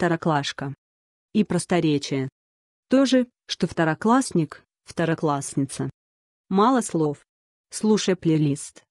второклашка. И просторечие. То же, что второклассник, второклассница. Мало слов. Слушай плейлист.